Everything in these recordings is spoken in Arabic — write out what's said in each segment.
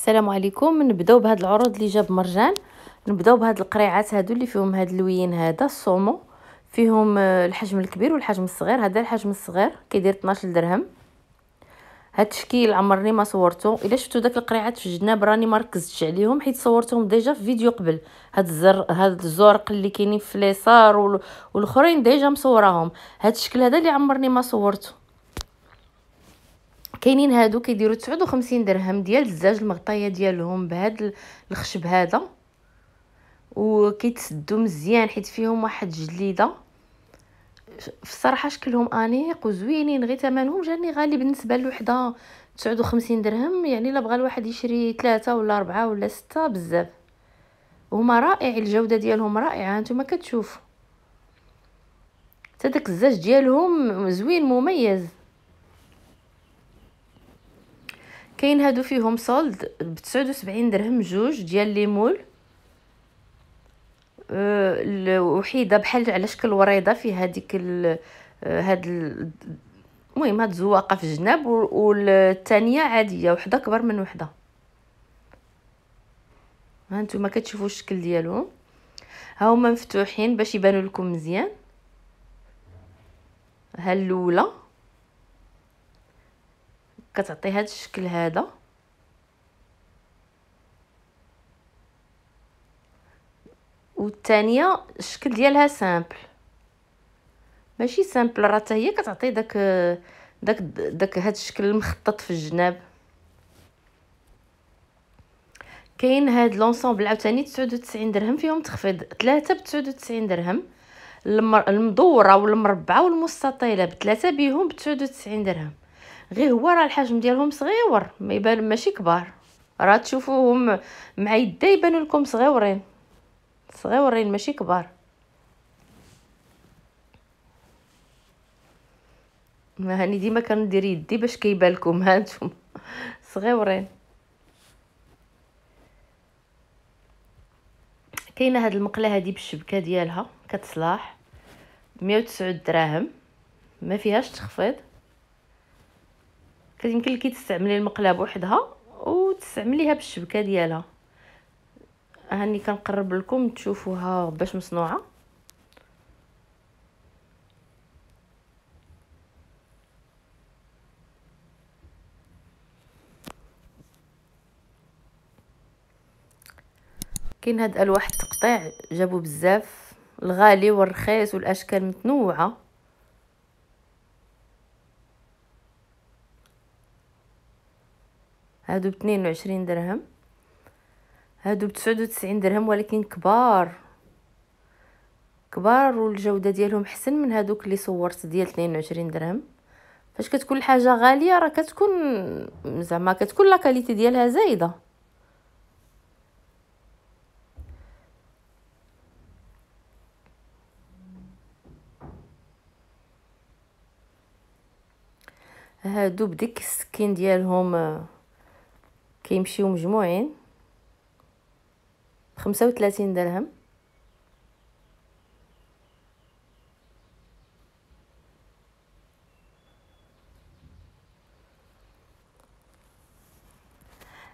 السلام عليكم نبداو بهاد العروض اللي جاب مرجان نبداو بهاد القريعات هادو اللي فيهم هاد اللوين هذا الصومو فيهم آه، الحجم الكبير والحجم الصغير هذا الحجم الصغير كيدير 12 درهم هاد التشكيل عمرني ما صورته الا شفتوا داك القريعات في الجناب راني ما ركزتش عليهم حيت صورتهم ديجا في فيديو قبل هاد الزر هاد الزرق اللي كاينين في اليسار والاخرين ديجا مصوراهم هاد الشكل هذا اللي عمرني ما صورته كاينين هادو كيديروا 59 درهم ديال الزاج المغطيه ديالهم بهاد الخشب هذا وكيتسدوا مزيان حيت فيهم واحد الجليده الصراحه شكلهم انيق وزوينين غير ثمنهم جاني غالي بالنسبه للوحده 59 درهم يعني الا بغى الواحد يشري ثلاثة ولا أربعة ولا ستة بزاف هما رائع الجوده ديالهم رائعه نتوما كتشوفوا حتى داك الزاج ديالهم زوين مميز كاين هادو فيهم سولد بتسعود وسبعين درهم جوج ديال ليمول مول أه، الوحيده بحال على شكل وريضه في هذيك أه، هاد المهم هاد الزواقه في الجناب والثانيه عاديه وحده كبر من وحده ها نتوما كتشوفوا الشكل ديالهم ها هما مفتوحين باش يبانوا لكم مزيان ها الاولى كتعطي هذا الشكل هذا والثانيه الشكل ديالها سامبل ماشي سامبل راه حتى هي كتعطي داك داك داك هاد الشكل المخطط في الجناب كاين هاد لونسومبل عاوتاني 99 درهم فيهم تخفيض ثلاثه ب 99 درهم المدوره والمربعه والمستطيله بثلاثه بيهم ب 99 درهم غير هو راه الحجم ديالهم صغيور ما يبان ماشي كبار راه تشوفوهم مع يدا يبانوا لكم صغيورين صغيورين ماشي كبار ما هاني ديما كندير يدي باش كيبان لكم هانتوما صغيورين كاينه هاد المقله هادي بالشبكه ديالها كتصلاح 109 دراهم ما فيهاش تخفيض كيمكن لك تستعملي المقله بوحدها وتستعمليها بالشبكه ديالها هاني كنقرب لكم تشوفوها باش مصنوعه كاين هاد الواح التقطيع جابو بزاف الغالي والرخيص والاشكال متنوعه هادو ب 22 درهم هادو بتسعود 99 درهم ولكن كبار كبار والجودة ديالهم حسن من هادوك اللي صورت ديال 22 درهم فاش كتكون الحاجة غالية راه كتكون زعما كتكون لاكاليتي ديالها زايدة هادو بديك السكين ديالهم آه، كيمشيو مجموعين خمسة وثلاثين درهم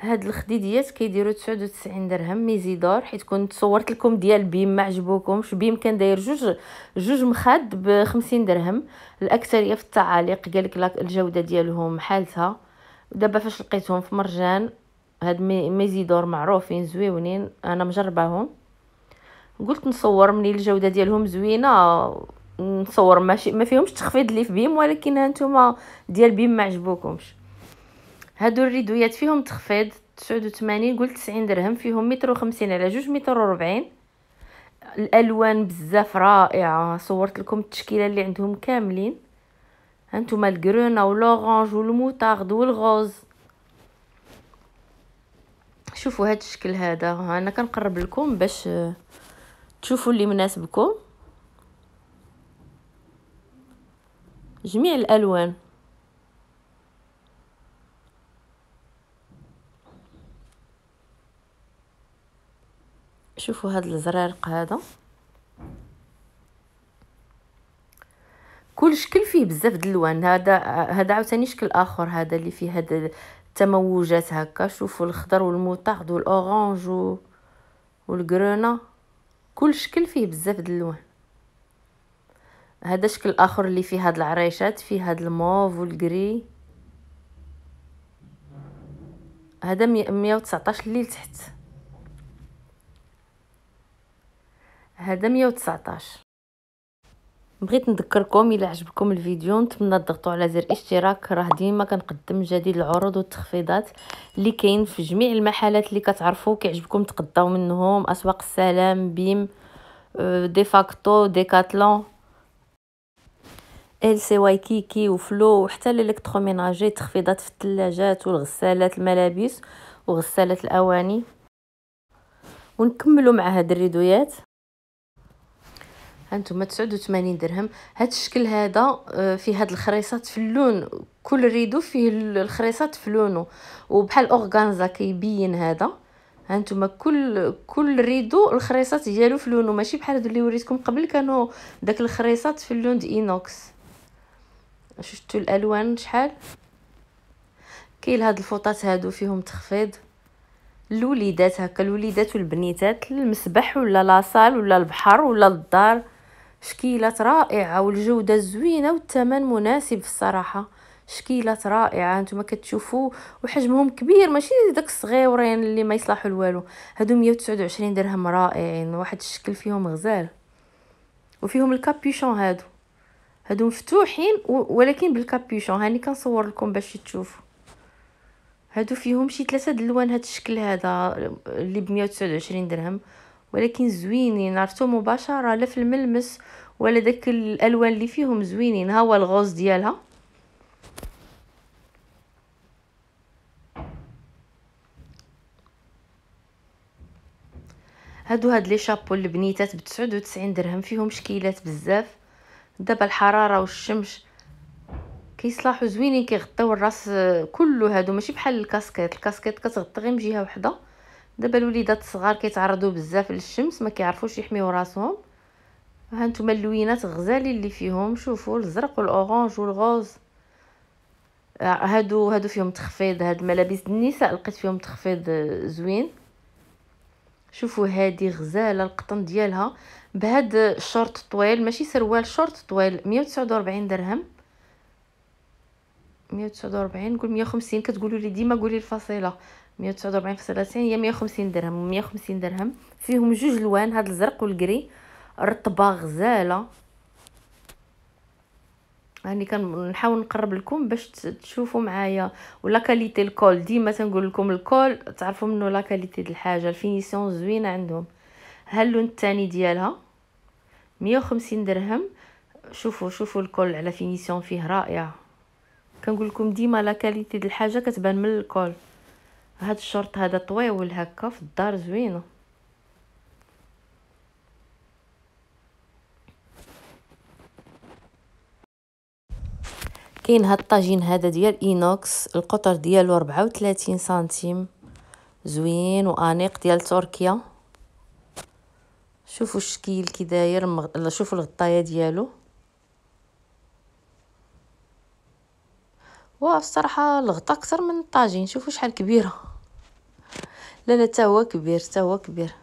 هاد الخديديات كيديروا 99 درهم ميزيدور حيت كنت صورت لكم ديال بيم ما عجبوكمش بيم كان داير جوج جوج مخاد ب 50 درهم الاكثريه في التعاليق قالك الجوده ديالهم حالتها دابا فاش لقيتهم في مرجان هاد ميزيدور معروفين زويونين انا مجرباهم قلت نصور مني الجوده ديالهم زوينه نصور ماشي ما فيهمش تخفيض لي في بيم ولكن هانتوما ديال بيم ما عجبوكمش هادو الريدويات فيهم تخفيض 89 قلت 90 درهم فيهم متر وخمسين على جوج متر وربعين الالوان بزاف رائعه صورت لكم التشكيله اللي عندهم كاملين هانتوما الكرون ولورانج والموتارد والغوز شوفوا هذا الشكل هذا انا كنقرب لكم باش تشوفوا اللي مناسبكم جميع الالوان شوفوا هذا الزرارق هذا كل شكل فيه بزاف د الالوان هذا هذا عاوتاني شكل اخر هذا اللي فيه هذا تموجات هكا شوفوا الخضر والموطارد والاورانج و... والكرونه كل شكل فيه بزاف د اللوان هذا شكل اخر اللي فيه هاد العريشات فيه هاد الموف والجري هذا 119 اللي لتحت هذا 119 بغيت نذكركم الا عجبكم الفيديو نتمنى تضغطوا على زر اشتراك راه ديما كنقدم جديد العروض والتخفيضات اللي كاين في جميع المحلات اللي كتعرفوا كيعجبكم تقداو منهم اسواق السلام بيم آه، دي فاكتو ديكاتلون ال سي واي كيكي وفلو وحتى الالكتروميناجي تخفيضات في الثلاجات والغسالات الملابس وغسالات الاواني ونكملوا مع هاد الريدويات هانتوما تسعود درهم هاد الشكل هذا آه، فيه هاد الخريصات في اللون كل ريدو فيه الخريصات في لونه وبحال اورغانزا كيبين هذا هانتوما كل كل ريدو الخريصات ديالو في لونه ماشي بحال هادو اللي وريتكم قبل كانوا داك الخريصات في اللون د اينوكس شفتوا الالوان شحال كاين هاد الفوطات هادو فيهم تخفيض الوليدات هكا الوليدات والبنيتات للمسبح ولا لاصال ولا البحر ولا الدار شكيلات رائعه والجوده زوينه والثمن مناسب الصراحه شكيلات رائعه نتوما كتشوفوا وحجمهم كبير ماشي داك الصغيورين اللي ما يصلحوا لوالو هادو 129 درهم رائعين واحد الشكل فيهم غزال وفيهم الكابيشون هادو هادو مفتوحين ولكن بالكابيشون هاني كنصور لكم باش تشوفوا هادو فيهم شي ثلاثه د الالوان هاد الشكل هذا اللي ب 129 درهم ولكن زوينين عرفتو مباشره لا في الملمس ولا داك الالوان اللي فيهم زوينين ها هو الغوز ديالها هادو هاد لي شابو البنيتات ب 99 درهم فيهم شكيلات بزاف دابا الحراره والشمس كيصلاحو زوينين كيغطيو الراس كله هادو ماشي بحال الكاسكيت الكاسكيت كتغطي غير من جهه وحده دابا الوليدات الصغار كيتعرضوا بزاف للشمس ما كيعرفوش يحميو راسهم ها نتوما اللوينات غزالين اللي فيهم شوفوا الزرق والاورانج والغوز آه، هادو هادو فيهم تخفيض هاد ملابس النساء لقيت فيهم تخفيض آه، زوين شوفوا هادي غزاله القطن ديالها بهاد الشورت طويل ماشي سروال شورت طويل 149 درهم 149 نقول 150 كتقولوا لي ديما قولي الفصيله مية وتسعود وربعين في سلاسين هي مية وخمسين درهم مية وخمسين درهم فيهم جوج لوان هاد الزرق والكري رطبه غزاله هاني كنحاول نقرب لكم باش تشوفوا معايا ولا كاليتي الكول ديما تنقول لكم الكول تعرفوا منه لا كاليتي ديال الحاجه الفينيسيون زوينه عندهم ها اللون الثاني ديالها 150 درهم شوفوا شوفوا الكول على فينيسيون فيه رائع كنقول لكم ديما لا كاليتي ديال الحاجه كتبان من الكول هاد الشورت هذا طويول هكا في الدار زوينه كاين هاد الطاجين هذا ديال اينوكس القطر ديالو 34 سنتيم زوين وانيق ديال تركيا شوفوا الشكل كي داير مغ... شوفوا الغطايه ديالو واه الصراحه الغطا اكثر من الطاجين شوفوا شحال كبيره لا لا حتى هو كبير حتى هو كبير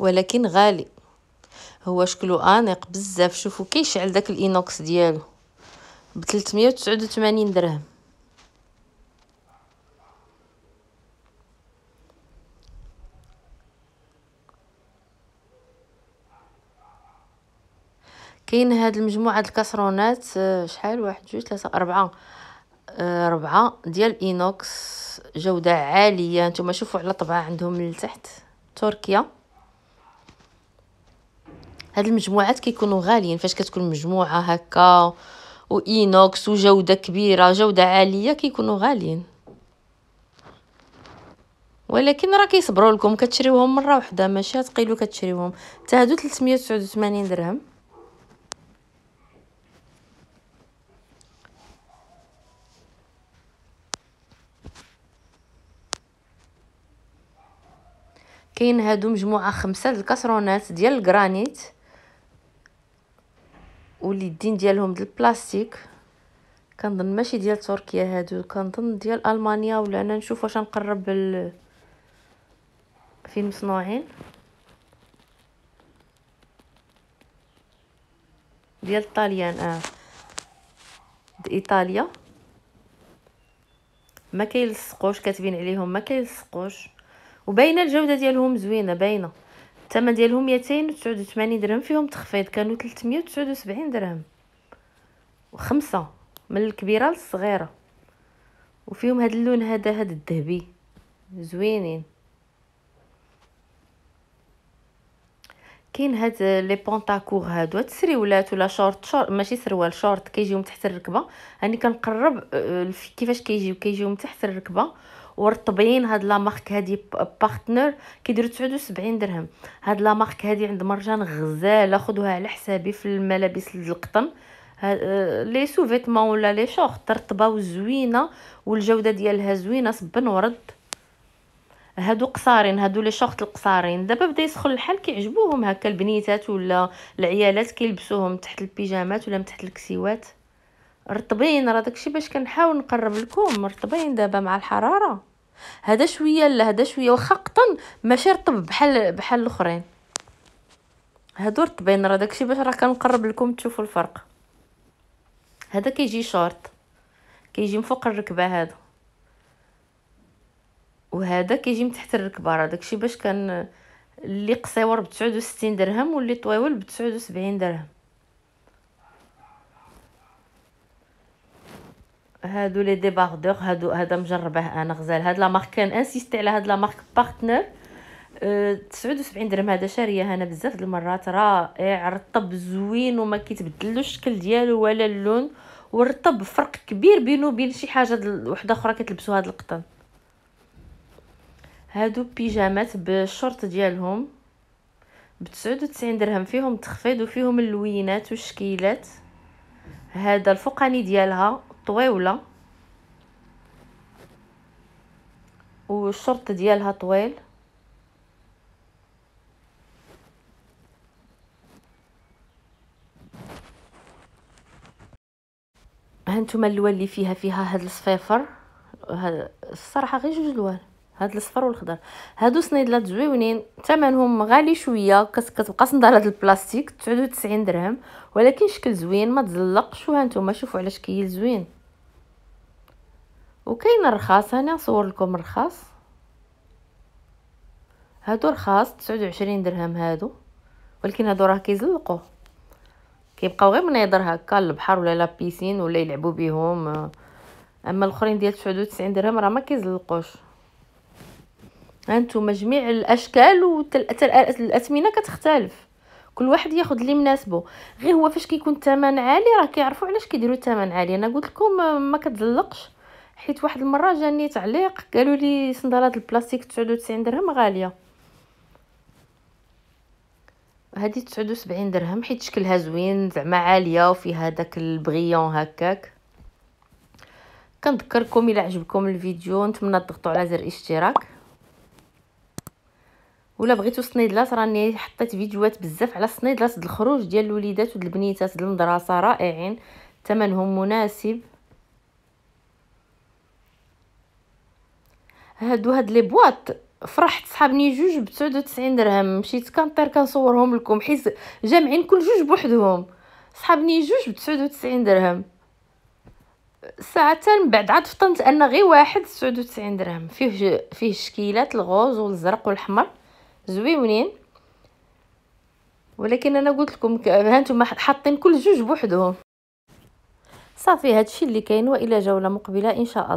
ولكن غالي هو شكلو انيق بزاف شوفوا كيشعل داك الاينوكس ديالو ب 389 درهم كاين هاد المجموعه د الكاسرونات آه، شحال واحد جوج ثلاثه اربعه ربعة ديال اينوكس جودة عالية نتوما شوفوا على طبعا عندهم من لتحت تركيا هاد المجموعات كيكونوا غاليين فاش كتكون مجموعة هكا واينوكس وجودة كبيرة جودة عالية كيكونوا غاليين ولكن راه كيصبروا لكم كتشريوهم مره واحده ماشي تقيلو كتشريوهم حتى هادو 389 درهم كاين هادو مجموعه خمسه د الكاسرونات ديال الجرانيت واليدين ديالهم ديال البلاستيك كنظن ماشي ديال تركيا هادو كنظن ديال المانيا ولا انا نشوف واش نقرب ال... فين مصنوعين ديال الطاليان اه ايطاليا ما كيلصقوش كاتبين عليهم ما كيلصقوش وباينه الجوده ديالهم زوينه باينه الثمن ديالهم 289 درهم فيهم تخفيض كانوا 379 درهم وخمسه من الكبيره للصغيره وفيهم هاد اللون هذا هاد الذهبي زوينين كاين هاد لي بونطاكور هادو هاد السريولات ولا شورت شورت ماشي سروال شورت كيجيو من تحت الركبه هاني يعني كنقرب آه، كيفاش كيجيو كيجيو من تحت الركبه ورطبين هاد لا مارك هادي بارتنر كيديروا 79 درهم هاد لا مارك هادي عند مرجان غزاله خدوها على حسابي في الملابس القطن آه، لي سوفيتمون ولا لي شورت رطبه وزوينه والجوده ديالها زوينه صبن ورد هادو قصارين هادو لي شورت القصارين دابا بدا يسخن الحال كيعجبوهم هكا البنيتات ولا العيالات كيلبسوهم تحت البيجامات ولا تحت الكسيوات رطبين راه داكشي باش كنحاول نقرب لكم مرطبين دابا مع الحراره هذا شويه لا هذا شويه واخا قطن ماشي رطب بحال بحال الاخرين هادو رطبين راه داكشي باش راه كنقرب لكم تشوفوا الفرق هذا كيجي شورت كيجي من فوق الركبه هذا وهذا كيجي من تحت الركبه راه داكشي باش كان اللي قصيور ب 69 درهم واللي طويل ب 79 درهم هادو لي ديباردور هادو هذا مجربه انا غزال هاد لا مارك كان انسيستي على هاد لا مارك بارتنر أه 79 درهم هذا شاريه انا بزاف د المرات رائع رطب زوين وما كيتبدلوش الشكل ديالو ولا اللون ورطب فرق كبير بينه وبين شي حاجه وحده اخرى كتلبسو هاد القطن هادو بيجامات بالشورت ديالهم ب 99 درهم فيهم تخفيض وفيهم اللوينات والشكيلات هذا الفوقاني ديالها طويوله والشرط ديالها طويل هانتوما اللوان اللي فيها فيها هاد الصفيفر هاد الصراحه غير جوج لوان هاد الصفر والخضر هادو صنيدلات زويونين ثمنهم غالي شويه كتبقى صندار هاد البلاستيك 99 درهم ولكن شكل زوين ما تزلقش وهانتوما شوفوا على شكل زوين وكاين الرخاص هنا نصور لكم الرخاص هادو رخاص تسعود وعشرين درهم هادو ولكن هادو راه كيزلقوا كيبقاو غير مناظر هكا البحر ولا لابيسين ولا يلعبوا بهم اما الاخرين ديال تسعود وتسعين درهم راه ما كيزلقوش هانتوما جميع الاشكال والاثمنه كتختلف كل واحد ياخذ اللي مناسبه غير هو فاش كيكون الثمن عالي راه كيعرفوا علاش كيديروا الثمن عالي انا قلت لكم ما كتزلقش حيت واحد المره جاني تعليق قالوا لي صندالات البلاستيك 99 درهم غاليه هذه 79 درهم حيت شكلها زوين زعما عاليه وفيها داك البغيون هكاك كنذكركم الى عجبكم الفيديو نتمنى تضغطوا على زر الاشتراك ولا بغيتو صنيدلات راني حطيت فيديوهات بزاف على صنيدلات الخروج ديال الوليدات والبنيتات دالمدرسه رائعين ثمنهم مناسب هادو هاد لي بواط فرحت صحابني جوج ب 99 درهم مشيت كنطير كنصورهم لكم حيت جامعين كل جوج بوحدهم صحابني جوج ب 99 درهم ساعة من بعد عاد فطنت ان غير واحد 99 درهم فيه فيه الشكيلات الغوز والزرق والاحمر زويونين ولكن انا قلت لكم هانتوما حاطين كل جوج بوحدهم صافي هادشي اللي كاين والى جوله مقبله ان شاء الله